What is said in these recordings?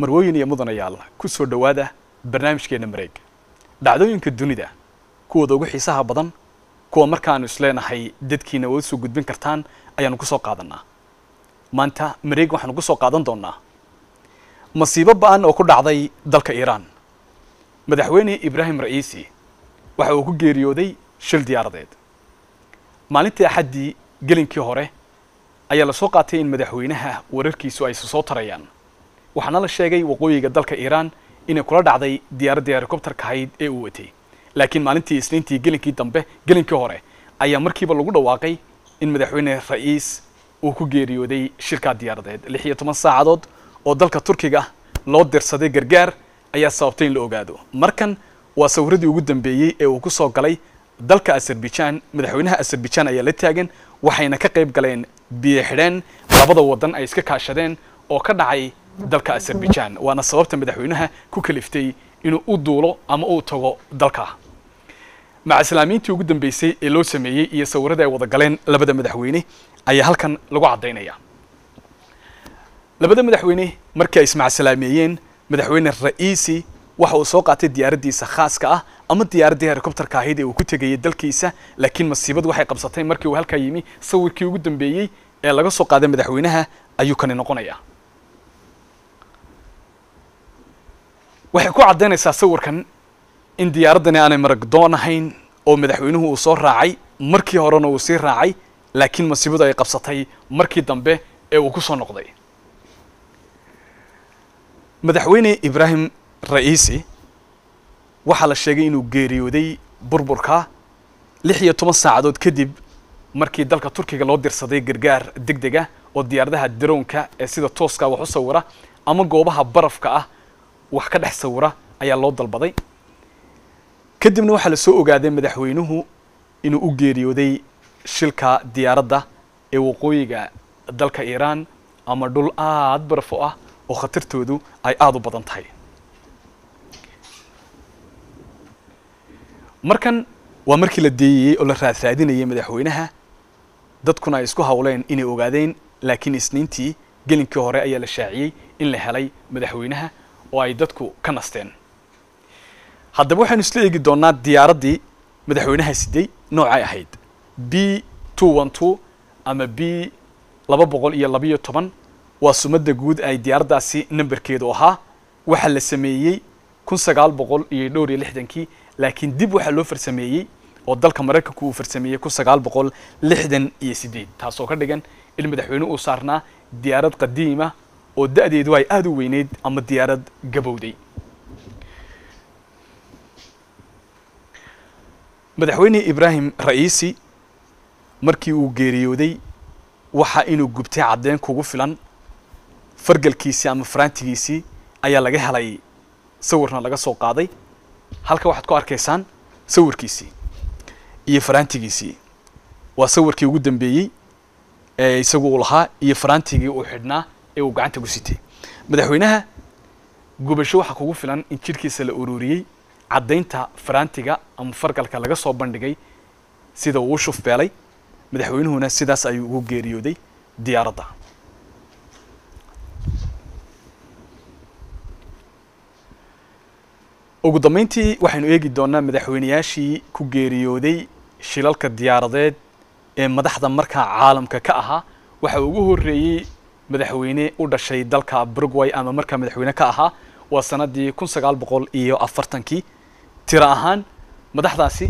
marwooyin iyo mudan ayaalla ku soo dhowaada barnaamijkeenna mareeg dhacdooyinka dunida kuwooda ugu xiisaha badan kuwa markaanu isleenahay dadkiina waa soo gudbin kartaan ayaanu ku soo qaadannaa maanta mareeg waxaanu ku soo qaadan doonnaa masiibo ba-an oo ku dhacday dalka iiraan madaxweyne ibraahim ra'iisi waxa uu ku geeriyooday shil diyaaradeed maalintii axaddii gelinkii hore ayaa la soo qaatay in madaxweynaha wararkiisu ay soo tarayaan waxaana la sheegay waqooyiga dalka iiraan inay kula dhacday diyaaraddii helikobtarka ahayd ee uu watay laakiin maalintii isniintii gelinkii dambe gelinkii hore ayaa markiiba lagu dhawaaqay in madaxweyne ra-iis uu ku geeriyooday shilkaa diyaaradeed lix iyo toban saacadood oo dalka turkiga loo dirsaday gargaar ayaa sababtay in la ogaado markan waa sawiradii ugu dambeeyey ee uu ku soo galay dalka azerbaijan madaxweynaha azerbijan ayaa la taagan waxayna ka qayb galeen biyo xidheen labada waddan ay iska kaashadeen oo ka dhacay dalka azerbaijan waana sababta madaxweynaha ku kaliftay inuu u duulo ama uu tago dalka macaslaamiintii ugu dambeysay ee loo sameeyey iyo sawirada ay wada galeen labada madaxweyne ayaa halkan lagu caddaynaya labada madaxweyne markii ay ismacasalaameeyeen madaxweyne ra'iisi waxa uu soo qaatay diyaaraddiisa khaaska ah ama diyaaraddii helicobterka ahayd ee uu ku tegayay dalkiisa laakiin masiibad waxay qabsatay markii uu halkaa yimi sawirkii ugu dambeeyey ee laga soo qaaday madaxweynaha ayuu kani noqonayaa waxay ku caddaynaysaa sawirkan in diyaaraddani aanay maragdoon ahayn oo madaxweynuhu uu soo raacay markii horena uu sii raacay laakiin masiibadu ay qabsatay markii dambe ee uu ku soo noqday madaxweyne ibraahim ra'iisi waxaa la sheegay inuu geeriyooday burburka lix iyo toban saacadood kadib markii dalka turkiga loo dirsaday gargaar deg deg oo diyaaradaha daroonka ee sida tooska wax u sawira ama goobaha barafka ah wax ka dhex sawira ayaa loo dalbaday kadibna waxaa lasoo ogaaday madaxweynuhu inuu u geeriyooday shilka diyaaradda ee waqooyiga dalka iiraan ama dhul aada barafo ah oo khatartoodu ay aada u badan tahay markan waa markii la deeyayey oo la raadraadinayay madaxweynaha dadkuna ay isku hawleen inay ogaadeen laakiin isniintii gelinkii hore ayaa la shaaciyey in la helay madaxweynaha oo ay dadku ka nasteen haddaba waxaynu isla eegi doonnaa diyaaraddii madaxweynaha siday noocay ahayd b two one ama b laba boqol iyo labiyo toban waa sumadda guud ay diyaaraddaasi namberkeedu ahaa waxaa la sameeyey kun sagaal boqol iyo dhowr iyo lixdankii laakiin dib waxaa loo farsameeyey oo dalka maraykanku uu farsameeyey kun sagaal boqol lixdan iyo siddeed taasoo ka dhigan in madaxweyne uu saarnaa diyaarad qadiima oo dadeedu ay aada u weyneyd ama diyaarad gabowday madaxweyne ibraahim ra'iisi markii uu geeriyooday waxa inuu gubtay caddeen kugu filan fargalkiisii ama faraantigiisii ayaa laga helay sawirna laga soo qaaday halka waxaad ku arkaysaan sawirkiisii iyo faraantigiisii waa sawirkii ugu dambeeyey ee isagu uu lahaa iyo faraantigii uu xidhnaa ee gacanta ku sitay madaxweynaha gubasho waxaa kugu filan in jirkiisa la ururiyey caddaynta faraantiga ama fargalka laga soo bandhigay sida uu u shufbeelay madaxweynuhuna sidaas ayuu ugu geeriyooday diyaaradda ugu dambayntii waxaynu eegi doonaa madaxweyneyaashii ku geeriyooday shilalka diyaaradeed ee madaxda markaa caalamka ka ahaa waxa ugu horreeyey madaxweyne u dhashay dalka Paraguay ama marka madaxweyne ka ahaa waa sanadii kun sagaal boqol iyo afartankii tiro ahaan madaxdaasi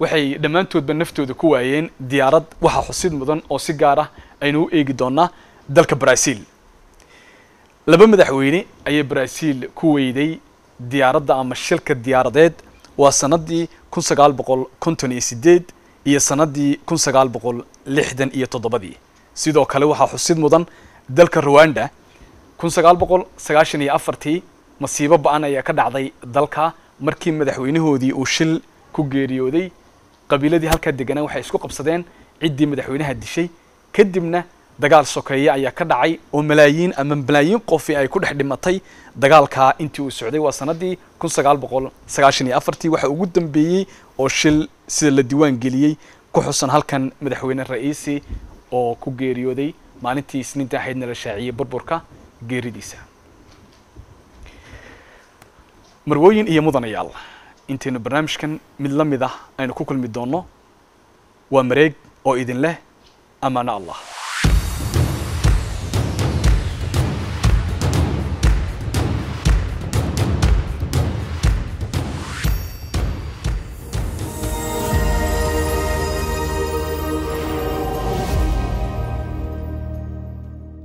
waxay dhammaantoodba naftooda ku waayeen diyaarad waxaa xusid mudan oo si gaar ah aynu u eegi doonaa dalka Brazil laba madaxweyne ayay Brazil ku weyday diyaaradda ama shilka diyaaradeed waa sanadii kun sagaal boqol konton iyo sideed iyo sanadii kun sagaal boqol lixdan iyo toddobadii sidoo kale waxaa xusid mudan dalka ruwanda kun sagaal boqol sagaashan iyo afartii masiibo ba-an ayaa ka dhacday dalka markii madaxweynahoodii uu shil ku geeriyooday qabiiladii halkaa deganaa waxay isku qabsadeen ciddii madaxweynaha dishay kadibna dagaal sokeeye ayaa ka dhacay oo malaayiin ama malaayiin qofi ay ku dhex dhimatay dagaalkaa intii uu socday waa sanadii kun sagaal boqol sagaashan iyo afartii waxaa ugu dambeeyey oo shil sida la diiwaan geliyey ku xusan halkan madaxweyne ra-iisi oo ku geeriyooday maalintii isniinta ahayd la shaaciyey burburka geeridiisa marwooyin iyo mudanayaal intaynu barnaamijkan mid la mid ah aynu ku kulmi doonno waa mareeg oo idin leh amaano allah